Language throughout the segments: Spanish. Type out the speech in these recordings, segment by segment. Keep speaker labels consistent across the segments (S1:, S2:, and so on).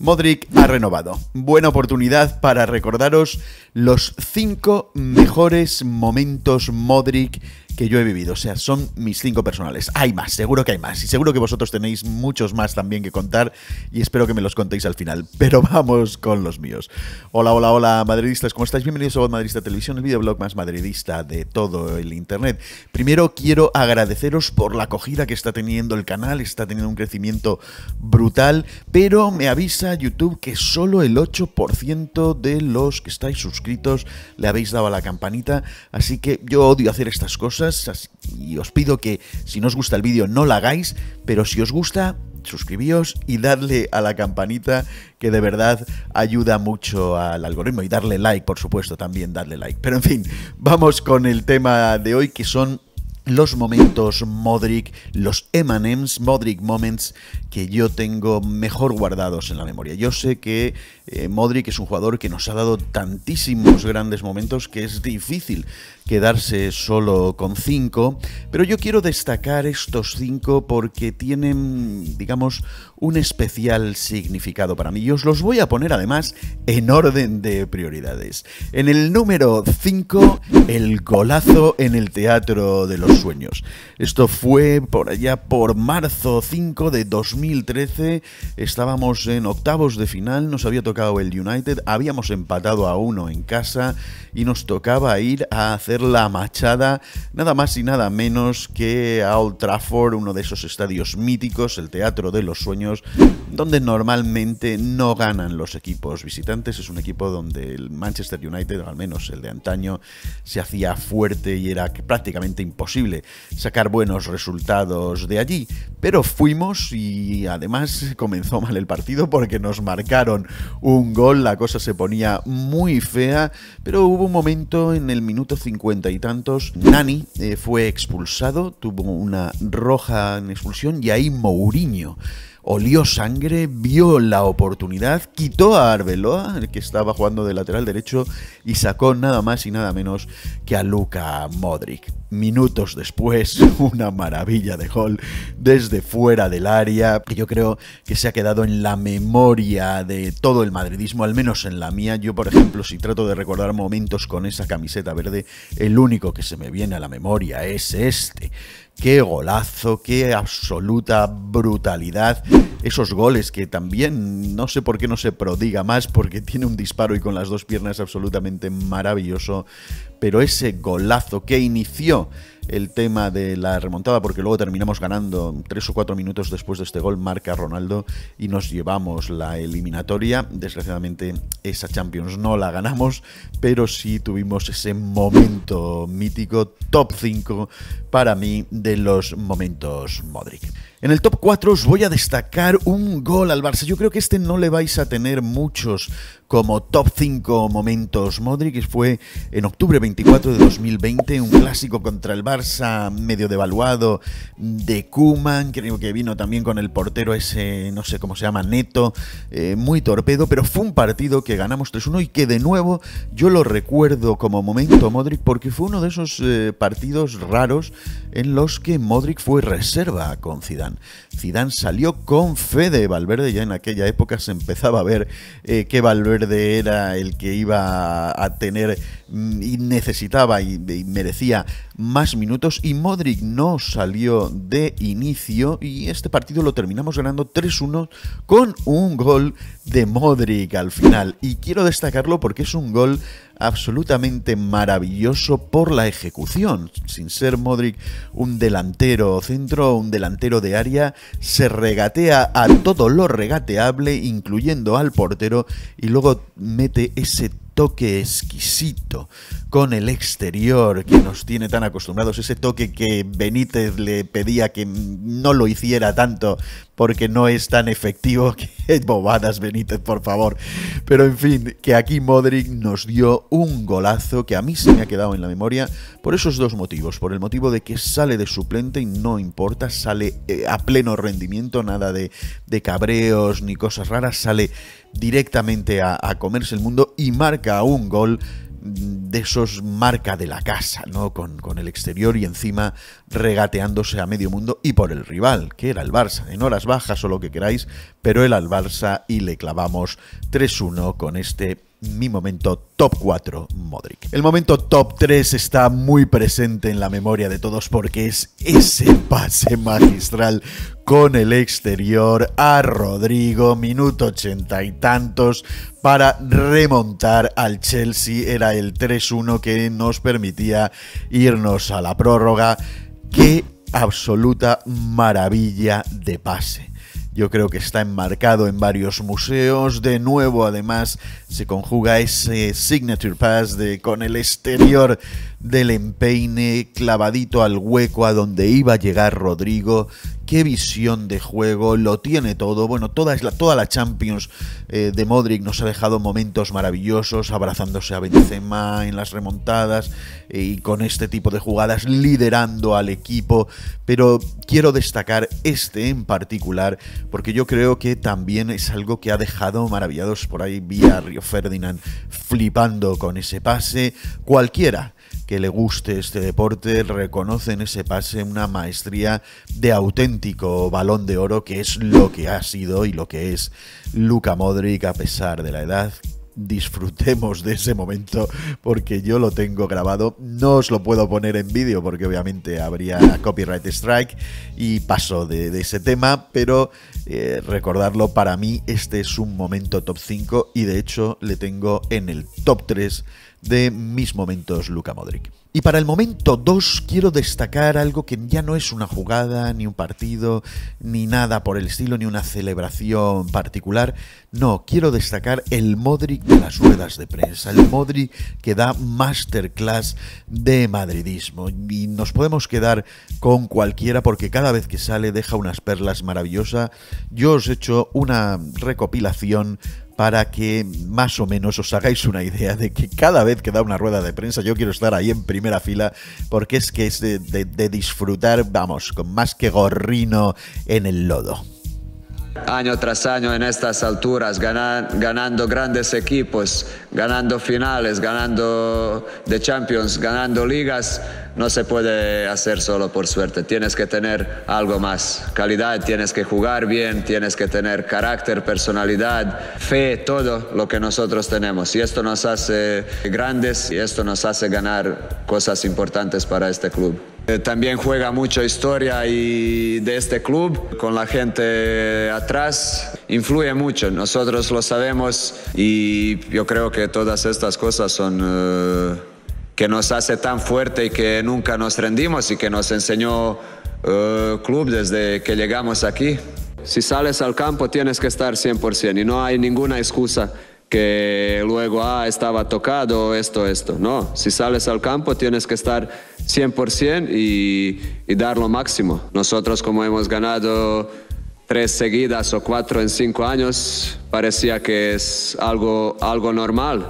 S1: Modric ha renovado. Buena oportunidad para recordaros los 5 mejores momentos Modric que yo he vivido. O sea, son mis cinco personales. Hay más, seguro que hay más. Y seguro que vosotros tenéis muchos más también que contar y espero que me los contéis al final. Pero vamos con los míos. Hola, hola, hola, madridistas. ¿Cómo estáis? Bienvenidos a Madridista Televisión, el videoblog más madridista de todo el Internet. Primero quiero agradeceros por la acogida que está teniendo el canal. Está teniendo un crecimiento brutal, pero me avisa YouTube que solo el 8% de los que estáis suscritos le habéis dado a la campanita. Así que yo odio hacer estas cosas y os pido que si no os gusta el vídeo no lo hagáis, pero si os gusta, suscribíos y dadle a la campanita que de verdad ayuda mucho al algoritmo y darle like, por supuesto, también darle like. Pero en fin, vamos con el tema de hoy que son los momentos Modric, los Emanems, Modric Moments, que yo tengo mejor guardados en la memoria. Yo sé que eh, Modric es un jugador que nos ha dado tantísimos grandes momentos que es difícil quedarse solo con cinco, pero yo quiero destacar estos cinco porque tienen, digamos, un especial significado para mí. Y os los voy a poner además en orden de prioridades. En el número 5, el golazo en el Teatro de los sueños. Esto fue por allá por marzo 5 de 2013. Estábamos en octavos de final, nos había tocado el United, habíamos empatado a uno en casa y nos tocaba ir a hacer la machada, nada más y nada menos que a Old Trafford, uno de esos estadios míticos, el Teatro de los Sueños, donde normalmente no ganan los equipos visitantes. Es un equipo donde el Manchester United, o al menos el de antaño, se hacía fuerte y era prácticamente imposible sacar buenos resultados de allí, pero fuimos y además comenzó mal el partido porque nos marcaron un gol, la cosa se ponía muy fea, pero hubo un momento en el minuto cincuenta y tantos, Nani eh, fue expulsado, tuvo una roja en expulsión y ahí Mourinho olió sangre, vio la oportunidad, quitó a Arbeloa, el que estaba jugando de lateral derecho, y sacó nada más y nada menos que a Luca Modric. Minutos después, una maravilla de gol desde fuera del área, que yo creo que se ha quedado en la memoria de todo el madridismo, al menos en la mía. Yo, por ejemplo, si trato de recordar momentos con esa camiseta verde, el único que se me viene a la memoria es este qué golazo, qué absoluta brutalidad. Esos goles que también no sé por qué no se prodiga más porque tiene un disparo y con las dos piernas absolutamente maravilloso. Pero ese golazo que inició el tema de la remontada, porque luego terminamos ganando tres o cuatro minutos después de este gol, marca Ronaldo y nos llevamos la eliminatoria. Desgraciadamente esa Champions no la ganamos, pero sí tuvimos ese momento mítico, top 5 para mí de los momentos Modric. En el top 4 os voy a destacar un gol al Barça. Yo creo que este no le vais a tener muchos como top 5 momentos. Modric fue en octubre 24 de 2020, un clásico contra el Barça, medio devaluado de Kuman. Creo que vino también con el portero ese, no sé cómo se llama, Neto, eh, muy torpedo, pero fue un partido que ganamos 3-1 y que de nuevo yo lo recuerdo como momento Modric porque fue uno de esos eh, partidos raros en los que Modric fue reserva con Zidane. Zidane. salió con fe de Valverde, ya en aquella época se empezaba a ver eh, que Valverde era el que iba a tener Mm, y necesitaba y, merecía más minutos y Modric no salió de inicio y este partido lo terminamos ganando 3-1 con un gol de Modric al final y quiero destacarlo porque es un gol absolutamente maravilloso por la ejecución. Sin ser Modric un delantero centro, un delantero de área, se regatea a todo lo regateable, incluyendo al portero, y luego mete ese toque exquisito con el exterior que nos tiene tan acostumbrados, ese toque que Benítez le pedía que no lo hiciera tanto porque no es tan efectivo que bobadas Benítez, por favor. Pero en fin, que aquí Modric nos dio un golazo que a mí se me ha quedado en la memoria por esos dos motivos, por el motivo de que sale de suplente y no importa, sale eh, a pleno rendimiento, nada de, de cabreos ni cosas raras, sale directamente a, comerse el mundo y marca un gol de esos marca de la casa, ¿no? Con, el exterior y encima regateándose a medio mundo y por el rival, que era el Barça, en horas bajas o lo que queráis, pero él al Barça y le clavamos 3-1 con este mi momento top 4 Modric. El momento top 3 está muy presente en la memoria de todos porque es ese pase magistral con el exterior a Rodrigo, minuto ochenta y tantos, para remontar al Chelsea. Era el 3-1 que nos permitía irnos a la prórroga. ¡Qué absoluta maravilla de pase! Yo creo que está enmarcado en varios museos. De nuevo, además, se conjuga ese Signature Pass de, con el exterior del empeine clavadito al hueco a donde iba a llegar Rodrigo qué visión de juego, lo tiene todo. Bueno, toda, la, Champions eh, de Modric nos ha dejado momentos maravillosos, abrazándose a Benzema en las remontadas eh, y con este tipo de jugadas liderando al equipo. Pero quiero destacar este en particular porque yo creo que también es algo que ha dejado maravillados por ahí vía Río Ferdinand flipando con ese pase cualquiera que le guste este deporte reconocen ese pase, una maestría de auténtico balón de oro que es lo que ha sido y lo que es Luca Modric a pesar de la edad disfrutemos de ese momento porque yo lo tengo grabado. No os lo puedo poner en vídeo porque obviamente habría copyright strike y paso de, ese tema, pero eh, recordarlo para mí este es un momento top 5 y de hecho le tengo en el top 3 de mis momentos Luca Modric. Y para el momento 2 quiero destacar algo que ya no es una jugada, ni un partido, ni nada por el estilo, ni una celebración particular. No, quiero destacar el Modric de las ruedas de prensa, el Modric que da masterclass de madridismo. Y nos podemos quedar con cualquiera porque cada vez que sale deja unas perlas maravillosas. Yo os he hecho una recopilación para que más o menos os hagáis una idea de que cada vez que da una rueda de prensa yo quiero estar ahí en primera fila porque es que es de, disfrutar, vamos, con más que gorrino en el lodo
S2: año tras año en estas alturas, ganando grandes equipos, ganando finales, ganando de Champions, ganando ligas, no se puede hacer solo por suerte. Tienes que tener algo más, calidad, tienes que jugar bien, tienes que tener carácter, personalidad, fe, todo lo que nosotros tenemos. Y esto nos hace grandes y esto nos hace ganar cosas importantes para este club. Eh, también juega mucha historia y de este club con la gente atrás. Influye mucho, nosotros lo sabemos y yo creo que todas estas cosas son eh, que nos hace tan fuerte y que nunca nos rendimos y que nos enseñó eh, club desde que llegamos aquí. Si sales al campo tienes que estar 100% y no hay ninguna excusa que luego, ah, estaba tocado, esto, esto. No, si sales al campo tienes que estar 100% y, dar lo máximo. Nosotros como hemos ganado tres seguidas o cuatro en cinco años, parecía que es algo, algo normal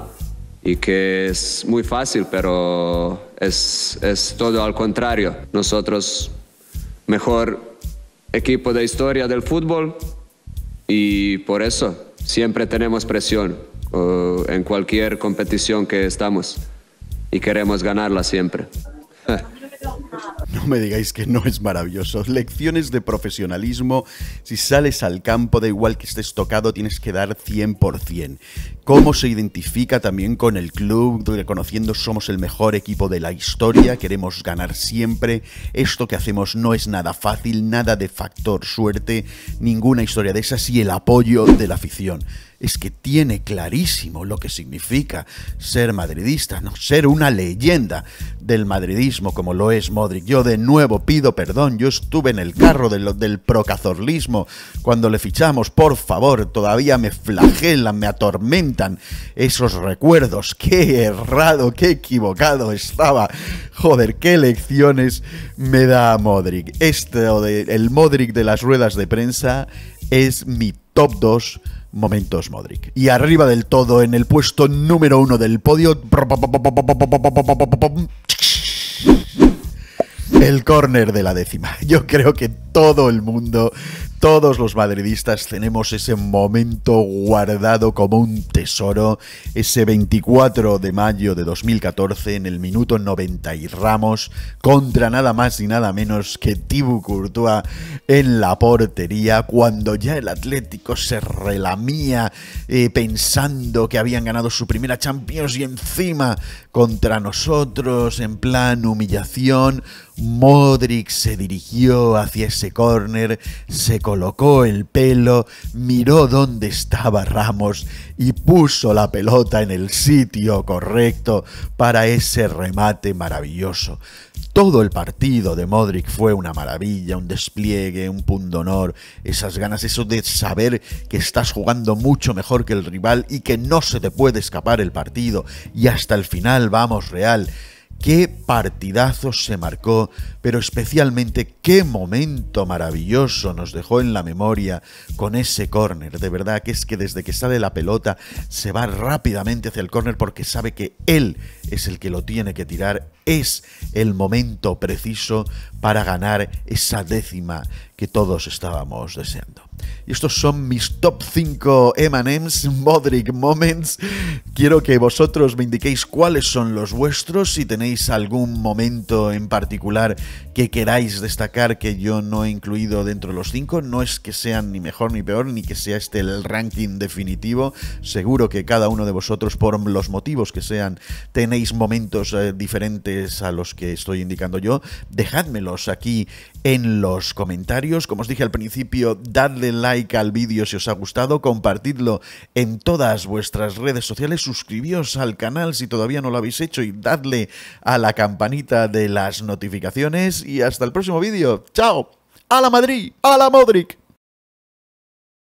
S2: y que es muy fácil, pero es todo al contrario. Nosotros, mejor equipo de historia del fútbol y por eso siempre tenemos presión en cualquier competición que estamos y queremos ganarla siempre.
S1: No me digáis que no es maravilloso. Lecciones de profesionalismo. Si sales al campo, da igual que estés tocado, tienes que dar 100%. Cómo se identifica también con el club, reconociendo somos el mejor equipo de la historia, queremos ganar siempre. Esto que hacemos no es nada fácil, nada de factor suerte, ninguna historia de esas y el apoyo de la afición es que tiene clarísimo lo que significa ser madridista, no ser una leyenda del madridismo como lo es Modric. Yo de nuevo pido perdón, yo estuve en el carro del procazorlismo cuando le fichamos, por favor, todavía me flagelan, me atormentan esos recuerdos. Qué errado, qué equivocado estaba. Joder, qué lecciones me da Modric. Este el Modric de las ruedas de prensa es mi top 2 momentos Modric. Y arriba del todo, en el puesto número uno del podio... El córner de la décima. Yo creo que todo el mundo todos los madridistas tenemos ese momento guardado como un tesoro, ese 24 de mayo de 2014 en el minuto 90 y Ramos contra nada más y nada menos que Tibu Courtois en la portería cuando ya el Atlético se relamía eh, pensando que habían ganado su primera Champions y encima contra nosotros en plan humillación, Modric se dirigió hacia ese córner, se colocó el pelo, miró dónde estaba Ramos y puso la pelota en el sitio correcto para ese remate maravilloso. Todo el partido de Modric fue una maravilla, un despliegue, un pundonor, esas ganas, eso de saber que estás jugando mucho mejor que el rival y que no se te puede escapar el partido y hasta el final vamos real qué partidazo se marcó, pero especialmente qué momento maravilloso nos dejó en la memoria con ese córner. De verdad que es que desde que sale la pelota se va rápidamente hacia el córner porque sabe que él es el que lo tiene que tirar. Es el momento preciso para ganar esa décima que todos estábamos deseando. Y estos son mis top 5 M&M's, Modric Moments. Quiero que vosotros me indiquéis cuáles son los vuestros, si tenéis algún momento en particular que queráis destacar que yo no he incluido dentro de los 5. No es que sean ni mejor ni peor, ni que sea este el ranking definitivo. Seguro que cada uno de vosotros, por los motivos que sean, tenéis momentos eh, diferentes a los que estoy indicando yo. Dejadmelos aquí en los comentarios. Como os dije al principio, dadle like al vídeo si os ha gustado, compartidlo en todas vuestras redes sociales, suscribíos al canal si todavía no lo habéis hecho y dadle a la campanita de las notificaciones y hasta el próximo vídeo. ¡Chao! ¡A la Madrid! ¡A la Modric!